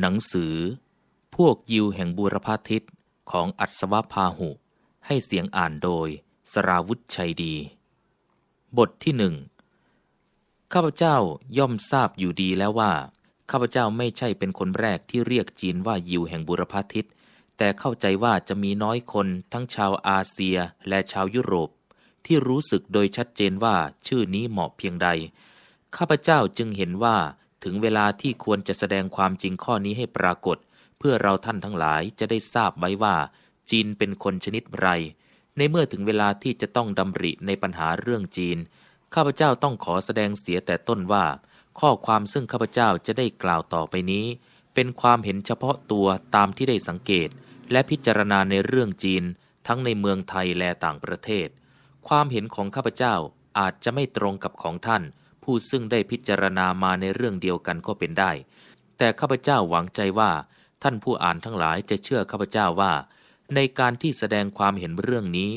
หนังสือ พวกยิวแห่งบูรพาทิตของอัศวพาหุ ให้เสียงอ่านโดยสราวุธชัยดี บทที่หนึ่งข้าพเจ้าย่อมทราบอยู่ดีแล้วว่า ข้าพเจ้าไม่ใช่เป็นคนแรกที่เรียกจีนว่ายิวแห่งบุรพาทิตแต่เข้าใจว่าจะมีน้อยคนทั้งชาวอาเซียและชาวยุโรป ที่รู้สึกโดยชัดเจนว่าชื่อนี้เหมาะเพียงใด ข้าพเจ้าจึงเห็นว่าถึงเวลาที่ควรจะแสดงความจริงข้อนี้ให้ปรากฏ เพื่อเราท่านทั้งหลายจะได้ทราบไว้ว่า จีนเป็นคนชนิดไร ในเมื่อถึงเวลาที่จะต้องดำริในปัญหาเรื่องจีนข้าพเจ้าต้องขอแสดงเสียแต่ต้นว่า ข้อความซึ่งข้าพเจ้าจะได้กล่าวต่อไปนี้ เป็นความเห็นเฉพาะตัวตามที่ได้สังเกต และพิจารณาในเรื่องจีน ทั้งในเมืองไทยและต่างประเทศ ความเห็นของข้าพเจ้าอาจจะไม่ตรงกับของท่านผู้ซึ่งได้พิจารณามาในเรื่องเดียวกันก็เป็นได้ แต่ข้าพเจ้าหวังใจว่า ท่านผู้อ่านทั้งหลายจะเชื่อข้าพเจ้าว่า ในการที่แสดงความเห็นเรื่องนี้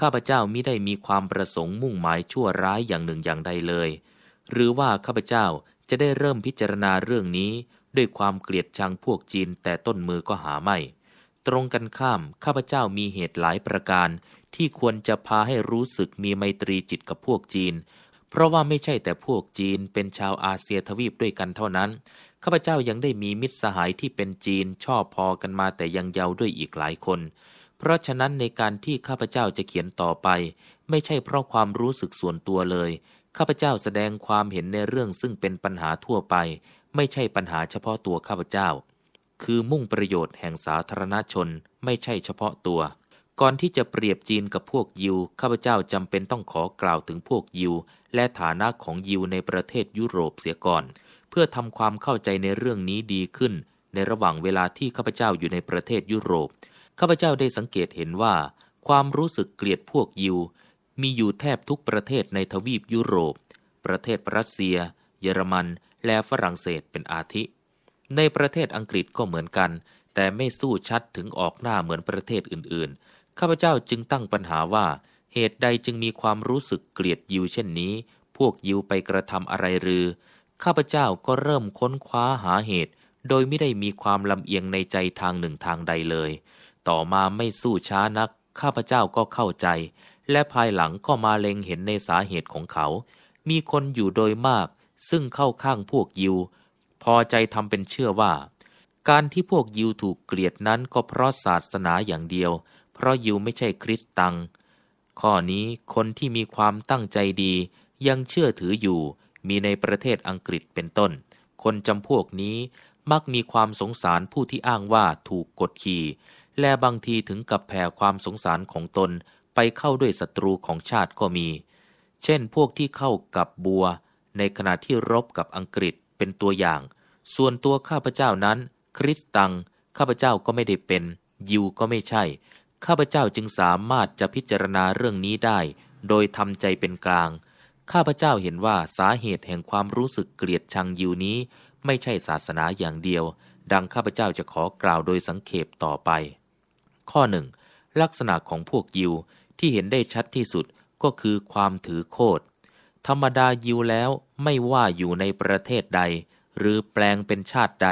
ข้าพเจ้ามิได้มีความประสงค์มุ่งหมายชั่วร้ายอย่างหนึ่งอย่างใดเลย หรือว่าข้าพเจ้าจะได้เริ่มพิจารณาเรื่องนี้ ด้วยความเกลียดชังพวกจีนแต่ต้นมือก็หาไม่ ตรงกันข้ามข้าพเจ้ามีเหตุหลายประการ ที่ควรจะพาให้รู้สึกมีไมตรีจิตกับพวกจีนเพราะว่าไม่ใช่แต่พวกจีนเป็นชาวอาเซียทวีปด้วยกันเท่านั้น ข้าพเจ้ายังได้มีมิตรสหายที่เป็นจีนชอบพอกันมาแต่ยังเยาว์ด้วยอีกหลายคน เพราะฉะนั้นในการที่ข้าพเจ้าจะเขียนต่อไป ไม่ใช่เพราะความรู้สึกส่วนตัวเลย ข้าพเจ้าแสดงความเห็นในเรื่องซึ่งเป็นปัญหาทั่วไป ไม่ใช่ปัญหาเฉพาะตัวข้าพเจ้า คือมุ่งประโยชน์แห่งสาธารณชน ไม่ใช่เฉพาะตัว ก่อนที่จะเปรียบจีนกับพวกยิวข้าพเจ้าจำเป็นต้องขอกล่าวถึงพวกยิวและฐานะของยิวในประเทศยุโรปเสียก่อน เพื่อทำความเข้าใจในเรื่องนี้ดีขึ้น ในระหว่างเวลาที่ข้าพเจ้าอยู่ในประเทศยุโรปข้าพเจ้าได้สังเกตเห็นว่า ความรู้สึกเกลียดพวกยิว มีอยู่แทบทุกประเทศในทวีปยุโรป ประเทศรัสเซีย เยอรมันและฝรั่งเศสเป็นอาทิในประเทศอังกฤษก็เหมือนกัน แต่ไม่สู้ชัดถึงออกหน้าเหมือนประเทศอื่นๆข้าพเจ้าจึงตั้งปัญหาว่าเหตุใดจึงมีความรู้สึกเกลียดยิวเช่นนี้ พวกยิวไปกระทำอะไรหรือ ข้าพเจ้าก็เริ่มค้นคว้าหาเหตุ โดยไม่ได้มีความลำเอียงในใจทางหนึ่งทางใดเลย ต่อมาไม่สู้ช้านัก ข้าพเจ้าก็เข้าใจ และภายหลังก็มาเล็งเห็นในสาเหตุของเขา มีคนอยู่โดยมาก ซึ่งเข้าข้างพวกยิว พอใจทำเป็นเชื่อว่า การที่พวกยิวถูกเกลียดนั้นก็เพราะศาสนาอย่างเดียว เพราะยิวไม่ใช่คริสตังข้อนี้คนที่มีความตั้งใจดียังเชื่อถืออยู่มีในประเทศอังกฤษเป็นต้น คนจำพวกนี้มักมีความสงสารผู้ที่อ้างว่าถูกกดขี่และบางทีถึงกับแผ่ความสงสารของตนไปเข้าด้วยศัตรูของชาติก็มี เช่นพวกที่เข้ากับบัวในขณะที่รบกับอังกฤษเป็นตัวอย่าง ส่วนตัวข้าพเจ้านั้นคริสตังข้าพเจ้าก็ไม่ได้เป็นยิวก็ไม่ใช่ข้าพเจ้าจึงสามารถจะพิจารณาเรื่องนี้ได้โดยทำใจเป็นกลาง ข้าพเจ้าเห็นว่าสาเหตุแห่งความรู้สึกเกลียดชังยิวนี้ไม่ใช่ศาสนาอย่างเดียว ดังข้าพเจ้าจะขอกล่าวโดยสังเขปต่อไป ข้อหนึ่งลักษณะของพวกยิวที่เห็นได้ชัดที่สุดก็คือความถือโคดธรรมดายิวแล้วไม่ว่าอยู่ในประเทศใดหรือแปลงเป็นชาติใด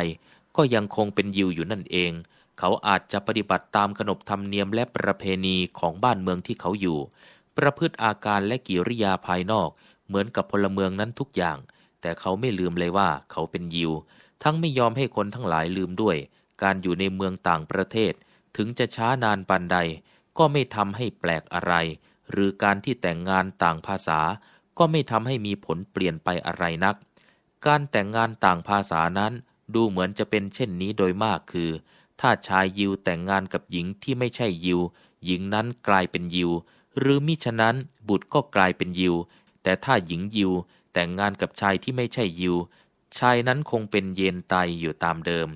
ก็ยังคงเป็นยิวอยู่นั่นเองเขาอาจจะปฏิบัติตามขนบธรรมเนียมและประเพณีของบ้านเมืองที่เขาอยู่ ประพฤติอาการและกิริยาภายนอกเหมือนกับพลเมืองนั้นทุกอย่าง แต่เขาไม่ลืมเลยว่าเขาเป็นยิว ทั้งไม่ยอมให้คนทั้งหลายลืมด้วย การอยู่ในเมืองต่างประเทศ ถึงจะช้านานปานใดก็ไม่ทำให้แปลกอะไร หรือการที่แต่งงานต่างภาษา ก็ไม่ทำให้มีผลเปลี่ยนไปอะไรนัก การแต่งงานต่างภาษานั้นดูเหมือนจะเป็นเช่นนี้โดยมากคือถ้าชายยิวแต่งงานกับหญิงที่ไม่ใช่ยิว หญิงนั้นกลายเป็นยิว หรือมิฉะนั้นบุตรก็กลายเป็นยิว แต่ถ้าหญิงยิวแต่งงานกับชายที่ไม่ใช่ยิว ชายนั้นคงเป็นเยนไตอยู่ตามเดิม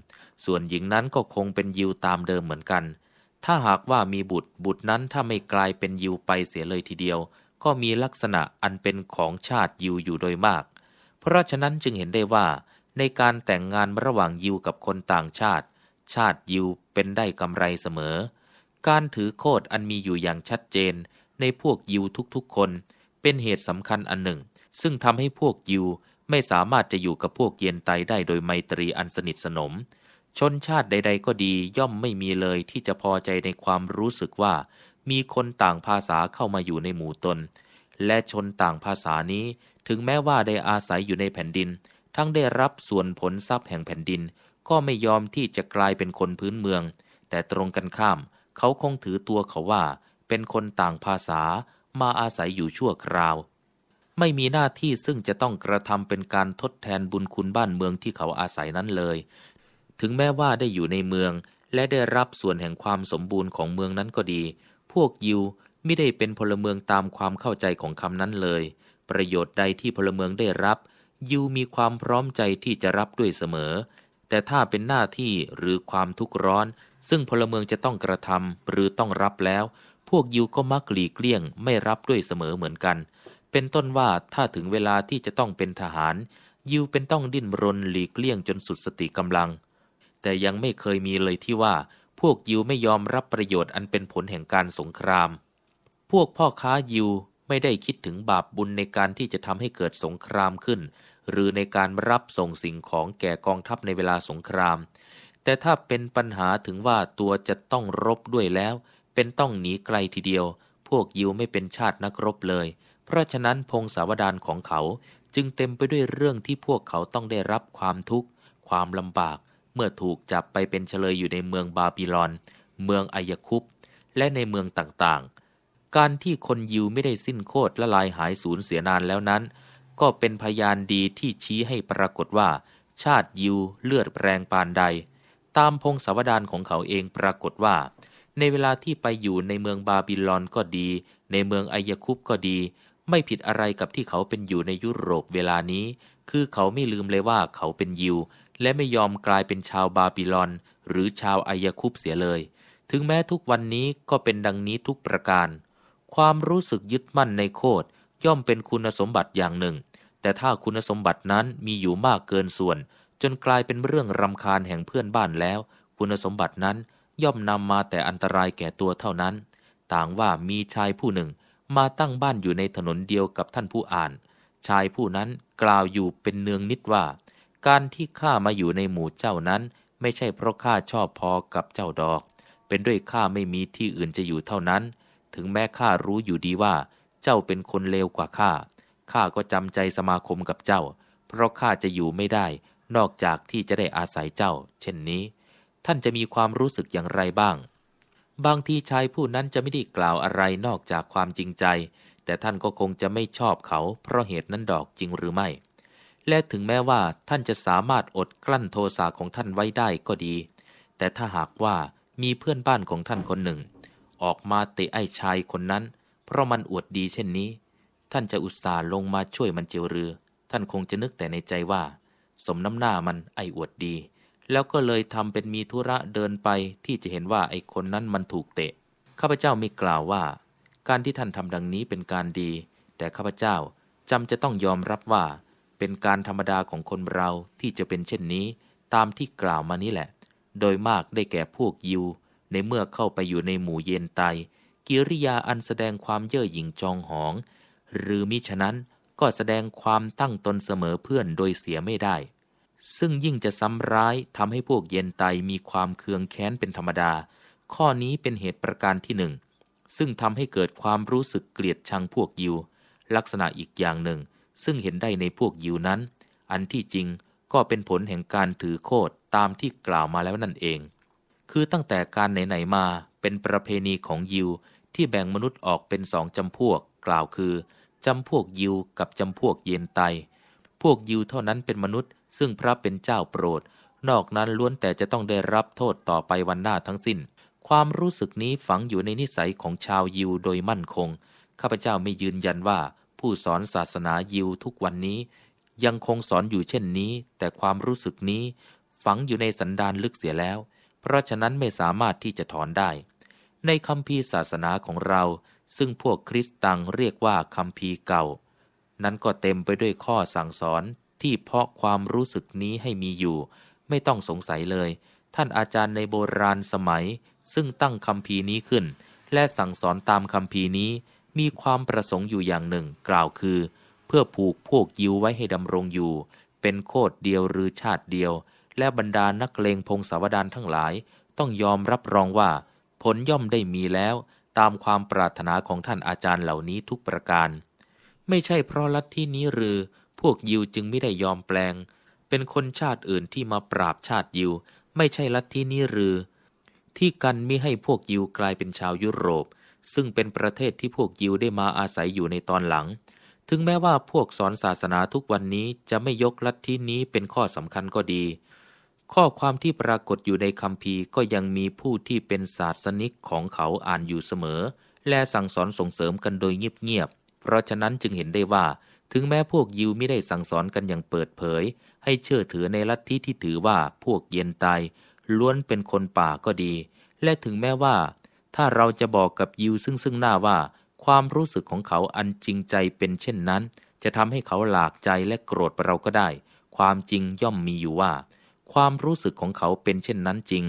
ส่วนหญิงนั้นก็คงเป็นยิวตามเดิมเหมือนกัน ถ้าหากว่ามีบุตร บุตรนั้นถ้าไม่กลายเป็นยิวไปเสียเลยทีเดียว ก็มีลักษณะอันเป็นของชาติยิวอยู่โดยมาก เพราะฉะนั้นจึงเห็นได้ว่า ในการแต่งงานระหว่างยิวกับคนต่างชาติชาติยิวเป็นได้กำไรเสมอ การถือโคดอันมีอยู่อย่างชัดเจน ในพวกยิวทุกๆคน เป็นเหตุสำคัญอันหนึ่ง ซึ่งทำให้พวกยิวไม่สามารถจะอยู่กับพวกเยนไตได้โดยไมตรีอันสนิทสนม ชนชาติใดๆก็ดีย่อมไม่มีเลยที่จะพอใจในความรู้สึกว่า มีคนต่างภาษาเข้ามาอยู่ในหมู่ตน และชนต่างภาษานี้ถึงแม้ว่าได้อาศัยอยู่ในแผ่นดิน ทั้งได้รับส่วนผลทรัพย์แห่งแผ่นดินก็ไม่ยอมที่จะกลายเป็นคนพื้นเมือง แต่ตรงกันข้าม เขาคงถือตัวเขาว่า เป็นคนต่างภาษา มาอาศัยอยู่ชั่วคราว ไม่มีหน้าที่ซึ่งจะต้องกระทำเป็นการทดแทนบุญคุณบ้านเมืองที่เขาอาศัยนั้นเลย ถึงแม้ว่าได้อยู่ในเมือง และได้รับส่วนแห่งความสมบูรณ์ของเมืองนั้นก็ดี พวกยิวไม่ได้เป็นพลเมืองตามความเข้าใจของคำนั้นเลย ประโยชน์ใดที่พลเมืองได้รับยิวมีความพร้อมใจที่จะรับด้วยเสมอแต่ถ้าเป็นหน้าที่หรือความทุกข์ร้อน ซึ่งพลเมืองจะต้องกระทำหรือต้องรับแล้ว พวกยิวก็มักหลีกเลี่ยงไม่รับด้วยเสมอเหมือนกัน เป็นต้นว่าถ้าถึงเวลาที่จะต้องเป็นทหารยิวเป็นต้องดิ้นรนหลีกเลี่ยงจนสุดสติกำลัง แต่ยังไม่เคยมีเลยที่ว่า พวกยิวไม่ยอมรับประโยชน์อันเป็นผลแห่งการสงคราม พวกพ่อค้ายิวไม่ได้คิดถึงบาปบุญในการที่จะทำให้เกิดสงครามขึ้นหรือในการรับส่งสิ่งของแก่กองทัพในเวลาสงคราม แต่ถ้าเป็นปัญหาถึงว่าตัวจะต้องรบด้วยแล้ว เป็นต้องหนีไกลทีเดียว พวกยิวไม่เป็นชาตินักรบเลย เพราะฉะนั้นพงศาวดารของเขาจึงเต็มไปด้วยเรื่องที่พวกเขาต้องได้รับความทุกข์ ความลำบาก เมื่อถูกจับไปเป็นเฉลยอยู่ในเมืองบาบิลอนเมืองอายคุป และในเมืองต่าง ๆ การที่คนยิวไม่ได้สิ้นโคตรละลายหายสูญเสียนานแล้วนั้นก็เป็นพยานดีที่ชี้ให้ปรากฏว่า ชาติยิวเลือดแรงปานใด ตามพงศาวดารของเขาเองปรากฏว่า ในเวลาที่ไปอยู่ในเมืองบาบิลอนก็ดี ในเมืองไอยคุปก็ดี ไม่ผิดอะไรกับที่เขาเป็นอยู่ในยุโรปเวลานี้ คือเขาไม่ลืมเลยว่าเขาเป็นยิว และไม่ยอมกลายเป็นชาวบาบิลอนหรือชาวไอยคุปเสียเลย ถึงแม้ทุกวันนี้ก็เป็นดังนี้ทุกประการ ความรู้สึกยึดมั่นในโคดย่อมเป็นคุณสมบัติอย่างหนึ่งแต่ถ้าคุณสมบัตินั้นมีอยู่มากเกินส่วน จนกลายเป็นเรื่องรำคาญแห่งเพื่อนบ้านแล้ว คุณสมบัตินั้นย่อมนำมาแต่อันตรายแก่ตัวเท่านั้น ต่างว่ามีชายผู้หนึ่งมาตั้งบ้านอยู่ในถนนเดียวกับท่านผู้อ่าน ชายผู้นั้นกล่าวอยู่เป็นเนืองนิดว่า การที่ข้ามาอยู่ในหมู่เจ้านั้น ไม่ใช่เพราะข้าชอบพอกับเจ้าดอก เป็นด้วยข้าไม่มีที่อื่นจะอยู่เท่านั้น ถึงแม้ข้ารู้อยู่ดีว่า เจ้าเป็นคนเลวกว่าข้าข้าก็จำใจสมาคมกับเจ้า เพราะข้าจะอยู่ไม่ได้ นอกจากที่จะได้อาศัยเจ้า เช่นนี้ ท่านจะมีความรู้สึกอย่างไรบ้าง บางทีชายผู้นั้นจะไม่ได้กล่าวอะไรนอกจากความจริงใจ แต่ท่านก็คงจะไม่ชอบเขาเพราะเหตุนั้นดอกจริงหรือไม่ และถึงแม้ว่าท่านจะสามารถอดกลั้นโทสะของท่านไว้ได้ก็ดี แต่ถ้าหากว่ามีเพื่อนบ้านของท่านคนหนึ่ง ออกมาเตะไอ้ชายคนนั้น เพราะมันอวดดีเช่นนี้ท่านจะอุตส่าห์ลงมาช่วยมันเจียวเรือ ท่านคงจะนึกแต่ในใจว่า สมน้ำหน้ามันไออวดดี แล้วก็เลยทำเป็นมีธุระเดินไปที่จะเห็นว่าไอคนนั้นมันถูกเตะ ข้าพเจ้ามีกล่าวว่า การที่ท่านทำดังนี้เป็นการดี แต่ข้าพเจ้าจำจะต้องยอมรับว่า เป็นการธรรมดาของคนเราที่จะเป็นเช่นนี้ตามที่กล่าวมานี้แหละ โดยมากได้แก่พวกยิว ในเมื่อเข้าไปอยู่ในหมู่เย็นไต กิริยาอันแสดงความเย่อหยิ่งจองหองหรือมิฉะนั้นก็แสดงความตั้งตนเสมอเพื่อนโดยเสียไม่ได้ ซึ่งยิ่งจะซ้ำร้ายทำให้พวกเย็นไตมีความเคืองแค้นเป็นธรรมดา ข้อนี้เป็นเหตุประการที่หนึ่ง ซึ่งทำให้เกิดความรู้สึกเกลียดชังพวกยิว ลักษณะอีกอย่างหนึ่ง ซึ่งเห็นได้ในพวกยิวนั้น อันที่จริงก็เป็นผลแห่งการถือโคดตามที่กล่าวมาแล้วนั่นเอง คือตั้งแต่การไหนๆมาเป็นประเพณีของยิว ที่แบ่งมนุษย์ออกเป็นสองจำพวก กล่าวคือจำพวกยิวกับจำพวกเยนไต พวกยิวเท่านั้นเป็นมนุษย์ ซึ่งพระเป็นเจ้าโปรด นอกนั้นล้วนแต่จะต้องได้รับโทษต่อไปวันหน้าทั้งสิน้น ความรู้สึกนี้ฝังอยู่ในนิสัยของชาวยิวโดยมั่นคง ข้าพเจ้าไม่ยืนยันว่าผู้สอนศาสนายิวทุกวันนี้ ยังคงสอนอยู่เช่นนี้ แต่ความรู้สึกนี้ ฝังอยู่ในสันดานลึกเสียแล้ว เพราะฉะนั้นไม่สามารถที่จะถอนได้ ในคำพีศาสนาของเราซึ่งพวกคริสตังเรียกว่าคัมภีร์เก่า นั้นก็เต็มไปด้วยข้อสั่งสอนที่เพาะความรู้สึกนี้ให้มีอยู่ ไม่ต้องสงสัยเลย ท่านอาจารย์ในโบราณสมัย ซึ่งตั้งคัมภีร์นี้ขึ้น และสั่งสอนตามคัมภีร์นี้ มีความประสงค์อยู่อย่างหนึ่ง กล่าวคือ เพื่อผูกพวกยิวไว้ให้ดำรงอยู่ เป็นโคดเดียวหรือชาติเดียว และบรรดานักเลงพงศาวดารทั้งหลาย ต้องยอมรับรองว่า ผลย่อมได้มีแล้วตามความปรารถนาของท่านอาจารย์เหล่านี้ทุกประการ ไม่ใช่เพราะลัทธินี้หรือ พวกยิวจึงไม่ได้ยอมแปลง เป็นคนชาติอื่นที่มาปราบชาติยิว ไม่ใช่ลัทธินี้หรือ ที่กันมิให้พวกยิวกลายเป็นชาวยุโรป ซึ่งเป็นประเทศที่พวกยิวได้มาอาศัยอยู่ในตอนหลัง ถึงแม้ว่าพวกสอนศาสนาทุกวันนี้จะไม่ยกลัทธินี้เป็นข้อสำคัญก็ดีข้อความที่ปรากฏอยู่ในคำพีก็ยังมีผู้ที่เป็นศาสนิกของเขาอ่านอยู่เสมอและสั่งสอนส่งเสริมกันโดยเงียบๆเพราะฉะนั้นจึงเห็นได้ว่าถึงแม้พวกยิวไม่ได้สั่งสอนกันอย่างเปิดเผยให้เชื่อถือในลัทธิที่ถือว่าพวกเย็นตายล้วนเป็นคนป่าก็ดีและถึงแม้ว่าถ้าเราจะบอกกับยิวซึ่งซึ่งหน้าว่าความรู้สึกของเขาอันจริงใจเป็นเช่นนั้นจะทำให้เขาหลากใจและโกรธเราก็ได้ความจริงย่อมมีอยู่ว่าความรู้สึกของเขาเป็นเช่นนั้นจริง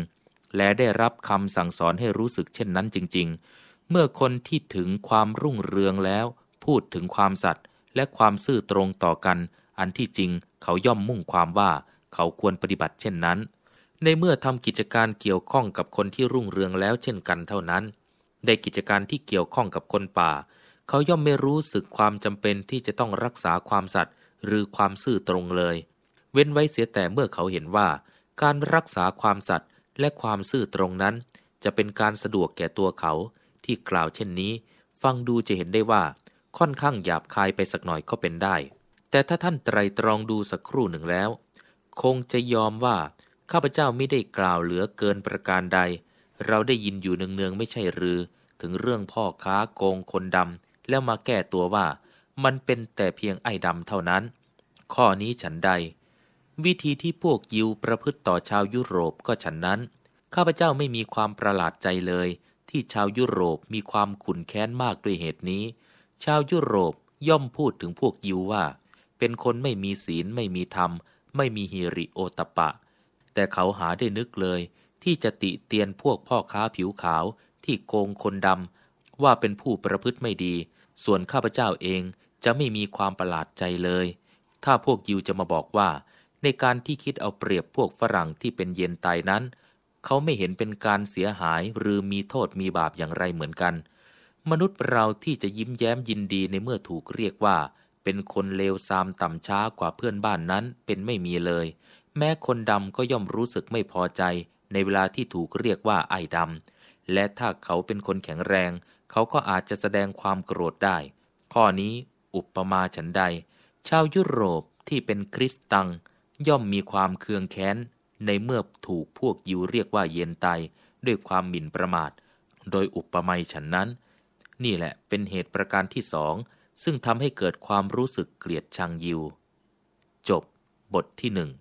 และได้รับคำสั่งสอนให้รู้สึกเช่นนั้นจริงๆ เมื่อคนที่ถึงความรุ่งเรืองแล้ว พูดถึงความสัตย์และความซื่อตรงต่อกัน อันที่จริง เขาย่อมมุ่งความว่าเขาควรปฏิบัติเช่นนั้น ในเมื่อทำกิจการเกี่ยวข้องกับคนที่รุ่งเรืองแล้ว เช่นกันเท่านั้นในกิจการที่เกี่ยวข้องกับคนป่า เขาย่อมไม่รู้สึกความจำเป็นที่จะต้องรักษาความสัตย์หรือความซื่อตรงเลยเว้นไว้เสียแต่เมื่อเขาเห็นว่าการรักษาความสัตย์และความซื่อตรงนั้นจะเป็นการสะดวกแก่ตัวเขาที่กล่าวเช่นนี้ ฟังดูจะเห็นได้ว่าค่อนข้างหยาบคายไปสักหน่อยก็เป็นได้ แต่ถ้าท่านไตรตรองดูสักครู่หนึ่งแล้วคงจะยอมว่าข้าพเจ้าไม่ได้กล่าวเหลือเกินประการใด เราได้ยินอยู่เนืองๆไม่ใช่หรือถึงเรื่องพ่อค้าโกงคนดำแล้วมาแก้ตัวว่ามันเป็นแต่เพียงไอ้ดำเท่านั้นข้อนี้ฉันใดวิธีที่พวกยิวประพฤติต่อชาวยุโรปก็ฉันนั้น ข้าพเจ้าไม่มีความประหลาดใจเลย ที่ชาวยุโรปมีความขุนแค้นมากด้วยเหตุนี้ ชาวยุโรปย่อมพูดถึงพวกยิวว่า เป็นคนไม่มีศีลไม่มีธรรม ไม่มีฮิริโอตปะ แต่เขาหาได้นึกเลย ที่จะติเตียนพวกพ่อค้าผิวขาวที่โกงคนดำว่าเป็นผู้ประพฤติไม่ดี ส่วนข้าพเจ้าเองจะไม่มีความประหลาดใจเลย ถ้าพวกยิวจะมาบอกว่าในการที่คิดเอาเปรียบพวกฝรั่งที่เป็นเย็นตายนั้น เขาไม่เห็นเป็นการเสียหายหรือมีโทษมีบาปอย่างไรเหมือนกัน มนุษย์เราที่จะยิ้มแย้มยินดีในเมื่อถูกเรียกว่าเป็นคนเลวทรามต่ำช้ากว่าเพื่อนบ้านนั้นเป็นไม่มีเลย แม้คนดำก็ย่อมรู้สึกไม่พอใจในเวลาที่ถูกเรียกว่าไอ้ดำ และถ้าเขาเป็นคนแข็งแรง เขาก็อาจจะแสดงความโกรธได้ ข้อนี้อุปมาฉันใดชาวยุโรปที่เป็นคริสตังย่อมมีความเคืองแค้นในเมื่อถูกพวกยิวเรียกว่าเย็นไตด้วยความหมิ่นประมาท โดยอุปมาฉันนั้น นี่แหละเป็นเหตุประการที่สองซึ่งทำให้เกิดความรู้สึกเกลียดชังยิว จบบทที่หนึ่ง